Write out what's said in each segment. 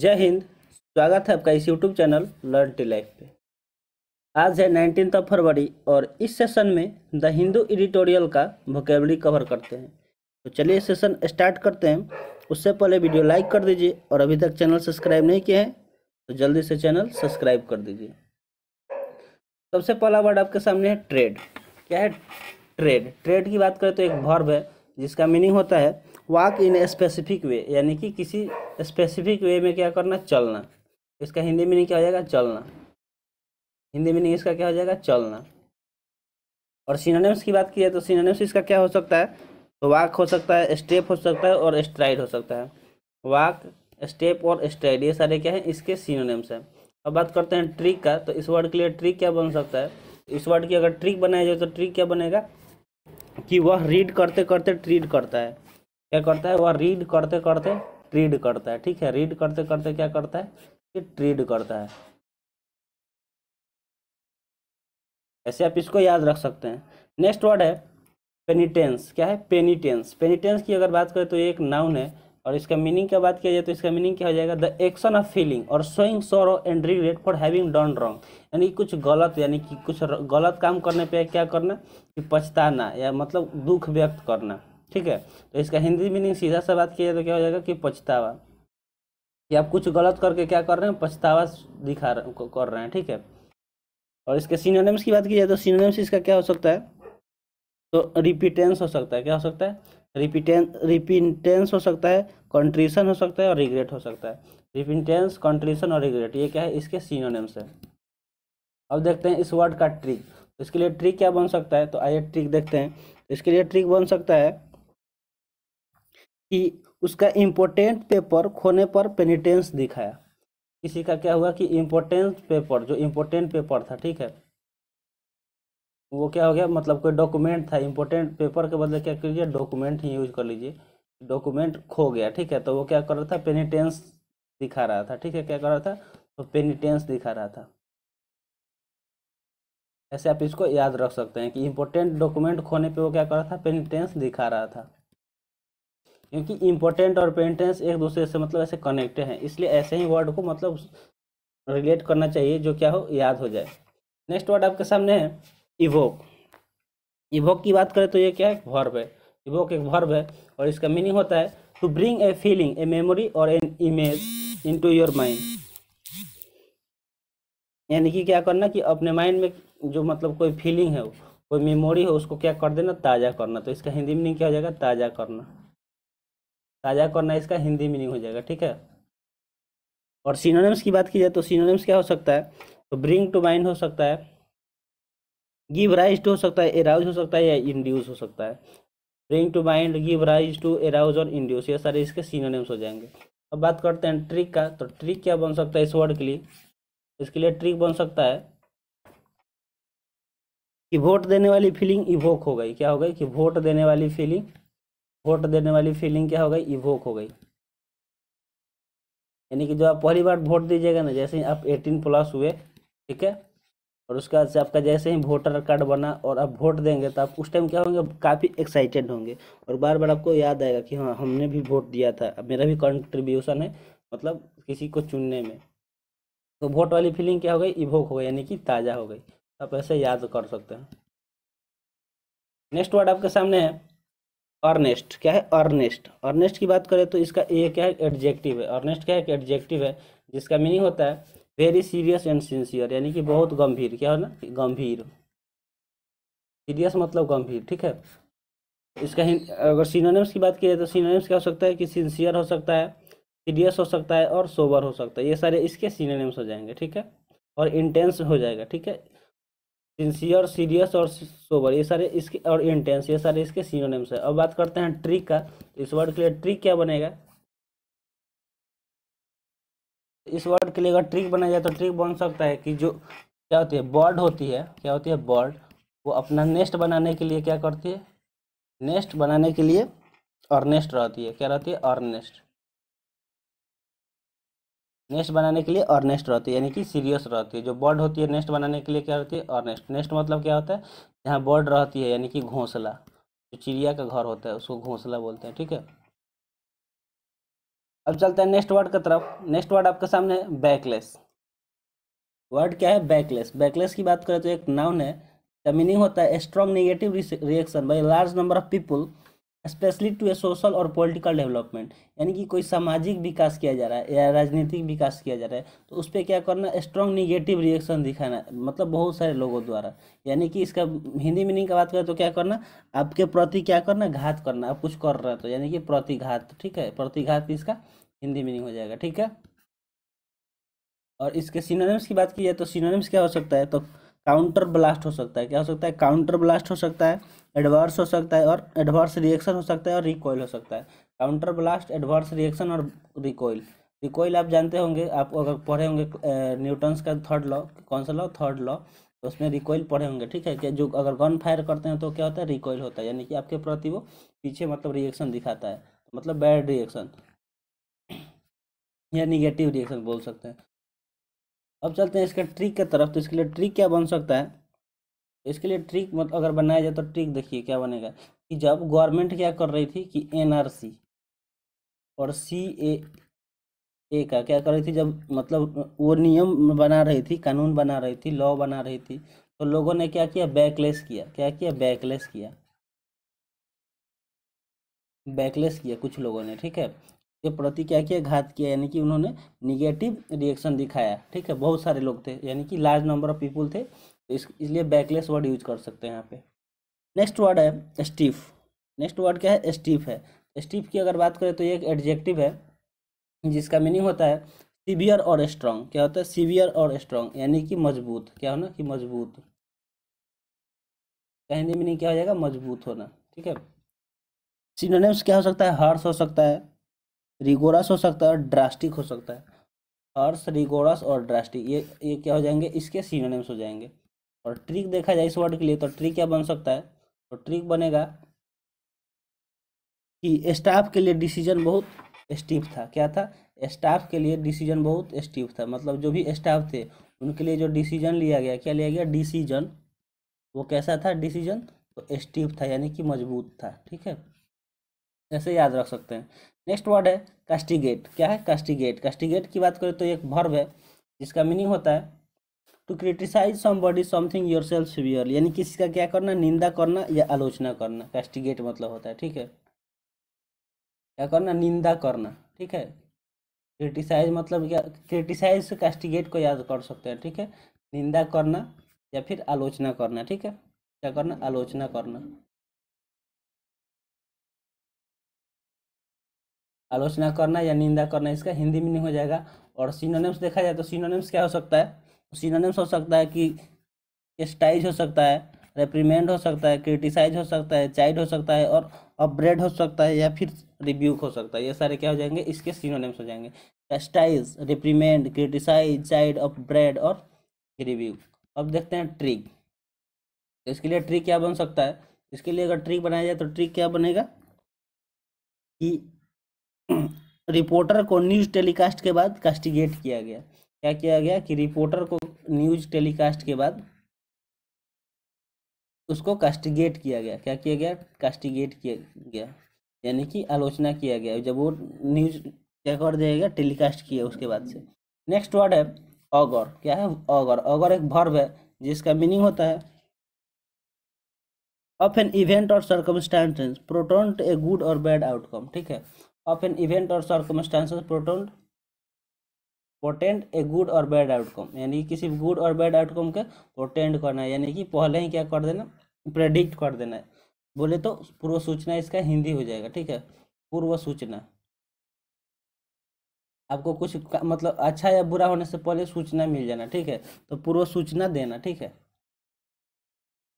जय हिंद स्वागत है आपका इस YouTube channel learn T life पे आज है नाइनटीन ऑफ फरवरी और इस सेशन में द हिंदू एडिटोरियल का वोकेबलरी कवर करते हैं तो चलिए सेशन स्टार्ट करते हैं उससे पहले वीडियो लाइक कर दीजिए और अभी तक चैनल सब्सक्राइब नहीं किए हैं तो जल्दी से चैनल सब्सक्राइब कर दीजिए सबसे पहला वर्ड आपके सामने है ट्रेड क्या है ट्रेड ट्रेड की बात करें तो एक भर्व है जिसका मीनिंग होता है वाक इन स्पेसिफिक वे यानी कि किसी स्पेसिफिक वे में क्या करना चलना इसका हिंदी मीनिंग क्या हो जाएगा चलना हिंदी मीनिंग इसका क्या हो जाएगा चलना और सिनोनिम्स की बात की जाए तो सिनोनिम्स इसका क्या हो सकता है तो वाक हो सकता है स्टेप हो सकता है और स्ट्राइड हो सकता है वाक स्टेप और स्ट्राइड ये सारे क्या हैं इसके सिनोनिम्स हैं अब बात करते हैं ट्रिक का तो इस वर्ड के लिए ट्रिक क्या बन सकता है इस वर्ड की अगर ट्रिक बनाया जाए तो ट्रिक क्या बनेगा कि वह रीड करते करते ट्रीड करता है क्या करता है वह रीड करते करते ट्रेड करता है ठीक है रीड करते करते क्या करता है कि ट्रेड करता है ऐसे आप इसको याद रख सकते हैं नेक्स्ट वर्ड है पेनिटेंस क्या है पेनिटेंस पेनिटेंस की अगर बात करें तो एक नाउन है और इसका मीनिंग क्या बात किया जाए तो इसका मीनिंग क्या हो जाएगा द एक्शन ऑफ फीलिंग और showing sorrow and regret for having done wrong यानी कुछ गलत यानी कि कुछ गलत काम करने पे क्या करना कि पछताना या मतलब दुख व्यक्त करना ठीक है तो इसका हिंदी मीनिंग सीधा सा बात किया तो क्या हो जाएगा कि पछतावा कि आप कुछ गलत करके क्या कर रहे हैं पछतावा दिखा रहे कर रहे हैं ठीक है और इसके सीनोनेम्स की बात की जाए तो सीनोनेम्स इसका क्या हो सकता है तो रिपीटेंस हो सकता है क्या हो सकता है रिपीटें रिपीटेंस हो सकता है कंट्रीशन हो सकता है और रिग्रेट हो सकता है रिपीटेंस कंट्रीशन और रिग्रेट ये क्या है इसके सीनोनेम्स है अब देखते हैं इस वर्ड का ट्रिक इसके लिए ट्रिक क्या बन सकता है तो आइए ट्रिक देखते हैं इसके लिए ट्रिक बन सकता है कि उसका इम्पोर्टेंट पेपर खोने पर पेनिटेंस दिखाया किसी का क्या हुआ कि इम्पोर्टेंट पेपर जो इम्पोर्टेंट पेपर था ठीक है वो क्या हो गया मतलब कोई डॉक्यूमेंट था इम्पोर्टेंट पेपर के बदले क्या कीजिए डॉक्यूमेंट ही यूज कर लीजिए डॉक्यूमेंट खो गया ठीक है तो वो क्या कर रहा था पेनिटेंस दिखा रहा था ठीक है क्या कर रहा था तो पेनिटेंस दिखा रहा था ऐसे आप इसको याद रख सकते हैं कि इम्पोर्टेंट डॉक्यूमेंट खोने पे वो क्या कर रहा था पेनिटेंस दिखा रहा था क्योंकि इम्पोर्टेंट और पेंटेंस एक दूसरे से मतलब ऐसे कनेक्टेड हैं इसलिए ऐसे ही वर्ड को मतलब रिलेट करना चाहिए जो क्या हो याद हो जाए नेक्स्ट वर्ड आपके सामने है इवोक इवोक की बात करें तो ये क्या है वर्ब है इवोक एक वर्ब है और इसका मीनिंग होता है to bring a feeling a memory और an image into your mind यानी कि क्या करना कि अपने माइंड में जो मतलब कोई फीलिंग है कोई मेमोरी हो उसको क्या कर देना ताज़ा करना तो इसका हिंदी मीनिंग क्या हो जाएगा ताज़ा करना साझा करना इसका हिंदी मीनिंग हो जाएगा ठीक है और सिनोनिम्स की बात की जाए तो सिनोनिम्स क्या हो सकता है तो ब्रिंग टू माइंड हो सकता है गिव राइज टू हो सकता है एराउज हो सकता है या इंड्यूस हो सकता है bring to mind give rise to arouse और इंड्यूस ये सारे इसके सिनोनिम्स हो जाएंगे अब बात करते हैं ट्रिक का तो ट्रिक क्या बन सकता है इस वर्ड के लिए इसके लिए ट्रिक बन सकता है कि वोट देने वाली फीलिंग इवोक हो गई क्या हो गई कि वोट देने वाली फीलिंग वोट देने वाली फीलिंग क्या हो गई इवोक हो गई यानी कि जो आप पहली बार वोट दीजिएगा ना जैसे ही आप एटीन प्लस हुए ठीक है और उसके बाद से आपका जैसे ही वोटर कार्ड बना और आप वोट देंगे तो आप उस टाइम क्या होंगे काफ़ी एक्साइटेड होंगे और बार बार आपको याद आएगा कि हाँ हमने भी वोट दिया था अब मेरा भी कंट्रीब्यूशन है मतलब किसी को चुनने में तो वोट वाली फीलिंग क्या हो गई इवोक हो गई यानी कि ताज़ा हो गई आप ऐसे याद कर सकते हैं नेक्स्ट वर्ड आपके सामने है अर्नेस्ट क्या है अर्नेस्ट अर्नेस्ट की बात करें तो इसका ये क्या है एडजेक्टिव है अर्नेस्ट क्या है एक एडजेक्टिव है जिसका मीनिंग होता है वेरी सीरियस एंड सिंसियर यानी कि बहुत गंभीर क्या हो ना गंभीर सीरियस मतलब गंभीर ठीक है इसका अगर सीनोनिम्स की बात की जाए तो सीनोनिम्स क्या हो सकता है कि सिंसियर हो सकता है सीरियस हो सकता है और सोबर हो सकता है ये सारे इसके सीनोनिम्स हो जाएंगे ठीक है और इंटेंस हो जाएगा ठीक है सिंसियर सीरियस और सोबर ये सारे इसके और इंटेंस ये सारे इसके सीनोनिम्स है अब बात करते हैं ट्रिक का इस वर्ड के लिए ट्रिक क्या बनेगा इस वर्ड के लिए अगर ट्रिक बनाया जाए तो ट्रिक बन सकता है कि जो क्या होती है बर्ड होती है क्या होती है बर्ड वो अपना नेस्ट बनाने के लिए क्या करती है नेस्ट बनाने के लिए अर्नेस्ट रहती है क्या रहती है अर्नेस्ट नेक्स्ट बनाने के लिए और नेक्स्ट रहती है यानी कि सीरियस रहती है जो बर्ड होती है नेक्स्ट बनाने के लिए क्या रहती है और नेक्स्ट नेक्स्ट मतलब क्या होता है जहाँ बर्ड रहती है यानी कि घोंसला जो चिड़िया का घर होता है उसको घोंसला बोलते हैं ठीक है अब चलते हैं नेक्स्ट वर्ड की तरफ नेक्स्ट वर्ड आपके सामने है बैकलेस वर्ड क्या है बैकलेस बैकलेस की बात करें तो एक नाउन है द मीनिंग होता है strong negative reaction by large number of people especially to a social और पॉलिटिकल डेवलपमेंट यानी कि कोई सामाजिक विकास किया जा रहा है या राजनीतिक विकास किया जा रहा है तो उस पर क्या करना स्ट्रॉन्ग निगेटिव रिएक्शन दिखाना मतलब बहुत सारे लोगों द्वारा यानी कि इसका हिंदी मीनिंग का बात करें तो क्या करना आपके प्रति क्या करना घात करना आप कुछ कर रहे हैं तो यानी कि प्रतिघात ठीक है प्रतिघात इसका हिंदी मीनिंग हो जाएगा ठीक है और इसके सिनोनिम्स की बात की जाए तो सिनोनिम्स क्या हो सकता है तो काउंटर ब्लास्ट हो सकता है क्या हो सकता है काउंटर ब्लास्ट हो सकता है एडवर्स हो सकता है और एडवर्स रिएक्शन हो सकता है और रिकॉयल हो सकता है काउंटर ब्लास्ट एडवर्स रिएक्शन और रिकॉयल रिकॉयल आप जानते होंगे आप अगर पढ़े होंगे न्यूटन्स का थर्ड लॉ कौन सा लॉ थर्ड लॉ तो उसमें रिकॉयल पढ़े होंगे ठीक है कि जो अगर गन फायर करते हैं तो क्या होता है रिकॉयल होता है यानी कि आपके प्रति वो पीछे मतलब रिएक्शन दिखाता है मतलब बैड रिएक्शन या निगेटिव रिएक्शन बोल सकते हैं अब चलते हैं इसका ट्रिक की तरफ तो इसके लिए ट्रिक क्या बन सकता है इसके लिए ट्रिक मतलब अगर बनाया जाए तो ट्रिक देखिए क्या बनेगा कि जब गवर्नमेंट क्या कर रही थी कि एनआरसी और सी ए ए का क्या कर रही थी जब मतलब वो नियम बना रही थी कानून बना रही थी लॉ बना रही थी तो लोगों ने क्या किया बैकलेस किया क्या किया बैकलेस किया बैकलेस किया कुछ लोगों ने ठीक है के प्रति क्या किया घात किया यानी कि उन्होंने निगेटिव रिएक्शन दिखाया ठीक है बहुत सारे लोग थे यानी कि लार्ज नंबर ऑफ पीपुल थे तो इस इसलिए बैकलेस वर्ड यूज कर सकते हैं यहाँ पे नेक्स्ट वर्ड है स्टीफ नेक्स्ट वर्ड क्या है स्टीफ है स्टीफ की अगर बात करें तो ये एक एडजेक्टिव है जिसका मीनिंग होता है सीवियर और स्ट्रांग क्या होता है सीवियर और स्ट्रांग यानी कि मजबूत क्या होना कि मजबूत हिंदी मीनिंग क्या हो जाएगा मजबूत होना ठीक है सिनोनिम्स क्या हो सकता है हार्स हो सकता है रिगोरस हो सकता है और ड्रास्टिक हो सकता है हर्ष रिगोरस और ड्रास्टिक ये ये क्या हो जाएंगे इसके सीनोनिम्स हो जाएंगे और ट्रिक देखा जाए इस वर्ड के लिए तो ट्रिक क्या बन सकता है तो ट्रिक बनेगा कि स्टाफ के लिए डिसीजन बहुत स्टीफ था क्या था स्टाफ के लिए डिसीजन बहुत स्टीफ था मतलब जो भी स्टाफ थे उनके लिए जो डिसीजन लिया गया क्या लिया गया डिसीजन वो कैसा था डिसीजन तो स्टीफ था यानी कि मजबूत था ठीक है ऐसे याद रख सकते हैं नेक्स्ट वर्ड है कास्टिगेट क्या है कास्टिगेट कास्टिगेट की बात करें तो एक भर्व है जिसका मीनिंग होता है to criticise somebody something yourself severe यानी किसी का क्या करना निंदा करना या आलोचना करना कास्टिगेट मतलब होता है ठीक है क्या करना निंदा करना ठीक है क्रिटिसाइज मतलब क्या क्रिटिसाइज से कास्टिगेट को याद कर सकते हैं ठीक है निंदा करना या फिर आलोचना करना ठीक है क्या करना आलोचना करना आलोचना करना या निंदा करना इसका हिंदी मीनिंग हो जाएगा और सिनोनिम्स देखा जाए तो सिनोनिम्स क्या हो सकता है सिनोनिम्स हो सकता है कि स्टाइज हो सकता है रेप्रीमेंड हो सकता है क्रिटिसाइज हो सकता है चाइड हो सकता है और अपग्रेड हो सकता है या फिर रिव्यूक हो सकता है ये सारे क्या हो जाएंगे इसके सिनोनिम्स हो जाएंगे chastise reprimand criticise chide upbraid और रिव्यू अब देखते हैं ट्रिक तो इसके लिए ट्रिक क्या बन सकता है इसके लिए अगर ट्रिक बनाया जाए तो ट्रिक क्या बनेगा कि रिपोर्टर को न्यूज टेलीकास्ट के बाद कास्टिगेट किया गया क्या किया गया कि रिपोर्टर को न्यूज टेलीकास्ट के बाद उसको कास्टिगेट किया गया क्या किया गया कास्टिगेट किया गया यानी कि आलोचना किया गया जब वो न्यूज क्या कर देगा टेलीकास्ट किया उसके बाद से नेक्स्ट वर्ड है ऑगर क्या है ऑगर ऑगर एक भर्व है जिसका मीनिंग होता है ऑफ एन इवेंट और सर्कमस्टांसेस प्रोटोन ए गुड और बैड आउटकम ठीक है ऑफ एन इवेंट और circumstances protont portend a good और बैड आउटकम यानी कि किसी गुड और बैड आउटकम के पोटेंट करना है यानी कि पहले ही क्या कर देना प्रेडिक्ट कर देना है बोले तो पूर्व सूचना इसका हिंदी हो जाएगा ठीक है पूर्व सूचना आपको कुछ मतलब अच्छा या बुरा होने से पहले सूचना मिल जाना ठीक है तो पूर्व सूचना देना ठीक है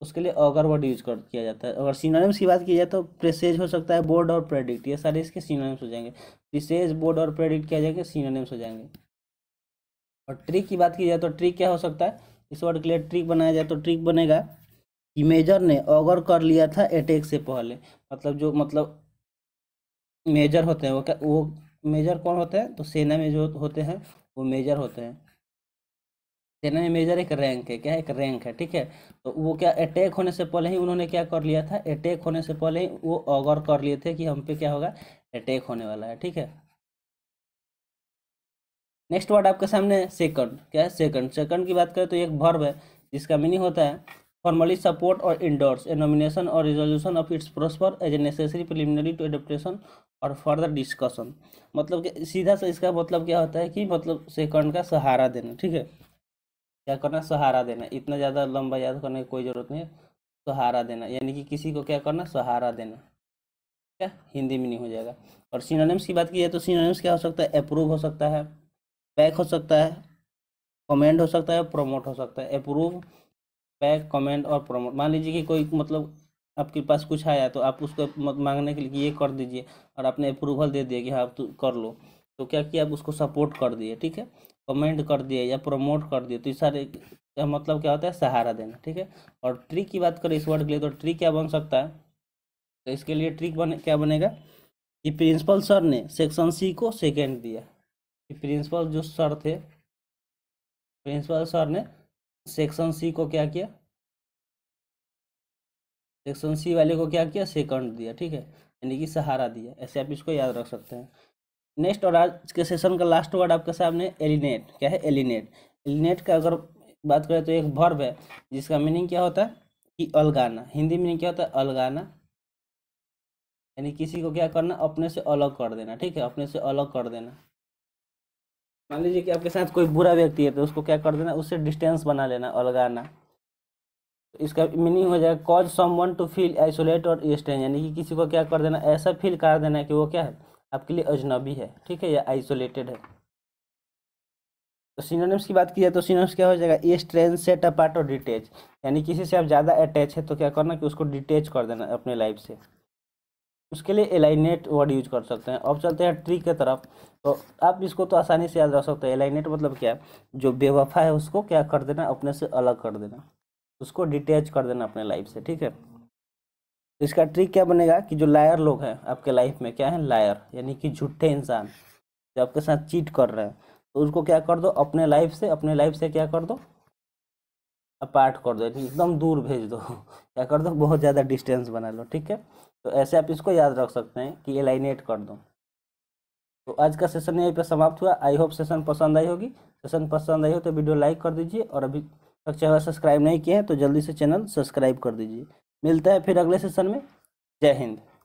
उसके लिए अगर वर्ड यूज कर किया जाता है अगर सीनोनिम्स की बात की जाए तो प्रेसेज हो सकता है बोर्ड और प्रेडिक्ट ये सारे इसके सीनोनिम्स हो जाएंगे प्रेसेज बोर्ड और प्रेडिक्ट किया जाएगा सीनोनिम्स हो जाएंगे और ट्रिक की बात की जाए तो ट्रिक क्या हो सकता है इस वर्ड के लिए ट्रिक बनाया जाए तो ट्रिक बनेगा कि मेजर ने ऑगर कर लिया था अटैक से पहले मतलब जो मतलब मेजर होते हैं वो क्या वो मेजर कौन होते हैं तो सेना में जो होते हैं वो मेजर होते हैं देना मेजर एक रैंक है क्या एक रैंक है ठीक है तो वो क्या अटैक होने से पहले ही उन्होंने क्या कर लिया था अटैक होने से पहले ही वो ऑगर कर लिए थे कि हम पे क्या होगा अटैक होने वाला है ठीक है नेक्स्ट वर्ड आपके सामने सेकंड क्या है सेकंड सेकंड की बात करें तो एक भर्व है जिसका मीनिंग होता है फॉर्मली सपोर्ट और इंडोर्स ए नॉमिनेशन और resolution of its proposer as a necessary preliminary to adaptation और फर्दर डिस्कशन मतलब कि सीधा सा इसका मतलब क्या होता है कि मतलब सेकंड का सहारा देना ठीक है क्या करना सहारा देना इतना ज़्यादा लंबा याद करने की कोई ज़रूरत नहीं है सहारा देना यानी कि किसी को क्या करना सहारा देना क्या हिंदी में नहीं हो जाएगा और सिनोनिम्स की बात की जाए तो सिनोनिम्स क्या हो सकता है अप्रूव हो सकता है पैक हो सकता है कमेंट हो सकता है प्रोमोट हो सकता है अप्रूव पैक कमेंट और प्रोमोट मान लीजिए कि कोई मतलब आपके पास कुछ आया तो आप उसको मांगने के लिए ये कर दीजिए और आपने अप्रूवल दे दिया कि हाँ आप तो कर लो तो क्या किया आप उसको सपोर्ट कर दिए ठीक है कमेंट कर दिए या प्रमोट कर दिए तो इस सारे का मतलब क्या होता है सहारा देना ठीक है और ट्रिक की बात करें इस वर्ड के लिए तो ट्रिक क्या बन सकता है तो इसके लिए ट्रिक बने क्या बनेगा कि प्रिंसिपल सर ने सेक्शन सी को सेकेंड दिया कि प्रिंसिपल जो सर थे प्रिंसिपल सर ने सेक्शन सी को क्या किया सेक्शन सी वाले को क्या किया सेकंड दिया ठीक है यानी कि सहारा दिया ऐसे आप इसको याद रख सकते हैं नेक्स्ट और आज के सेशन का लास्ट वर्ड आपके सामने एलिनेट क्या है एलिनेट एलिनेट का अगर बात करें तो एक वर्ब है जिसका मीनिंग क्या होता है कि अलगाना हिंदी मीनिंग क्या होता है अलगाना यानी किसी को क्या करना अपने से अलग कर देना ठीक है अपने से अलग कर देना मान लीजिए कि आपके साथ कोई बुरा व्यक्ति है तो उसको क्या कर देना उससे डिस्टेंस बना लेना अलगाना इसका मीनिंग हो जाएगा cause someone to feel isolate और स्टेंज यानी कि किसी को क्या कर देना ऐसा फील कर देना कि वो क्या है आपके लिए अजनबी है ठीक है या आइसोलेटेड है तो सीनोनिम्स की बात की जाए तो सीनोनिम्स क्या हो जाएगा ए स्ट्रेन सेट अपार्ट और डिटेच यानी किसी से आप ज़्यादा अटैच है तो क्या करना कि उसको डिटेच कर देना अपने लाइफ से उसके लिए एलाइनेट वर्ड यूज कर सकते हैं अब चलते हैं ट्री के तरफ तो आप इसको तो आसानी से याद रख सकते हैं एलाइनेट मतलब क्या है जो बेवफा है उसको क्या कर देना अपने से अलग कर देना उसको डिटेच कर देना अपने लाइफ से ठीक है तो इसका ट्रिक क्या बनेगा कि जो लायर लोग हैं आपके लाइफ में क्या है लायर यानी कि झूठे इंसान जो आपके साथ चीट कर रहे हैं तो उसको क्या कर दो अपने लाइफ से अपने लाइफ से क्या कर दो अपार्ट कर दो यानी एकदम दूर भेज दो क्या कर दो बहुत ज़्यादा डिस्टेंस बना लो ठीक है तो ऐसे आप इसको याद रख सकते हैं कि एलाइनेट कर दो तो आज का सेशन यहीं पर समाप्त हुआ आई होप सेशन पसंद आई होगी सेशन पसंद आई हो तो वीडियो लाइक कर दीजिए और अभी तक चैनल सब्सक्राइब नहीं किया है तो जल्दी से चैनल सब्सक्राइब कर दीजिए मिलता है फिर अगले सेशन में जय हिंद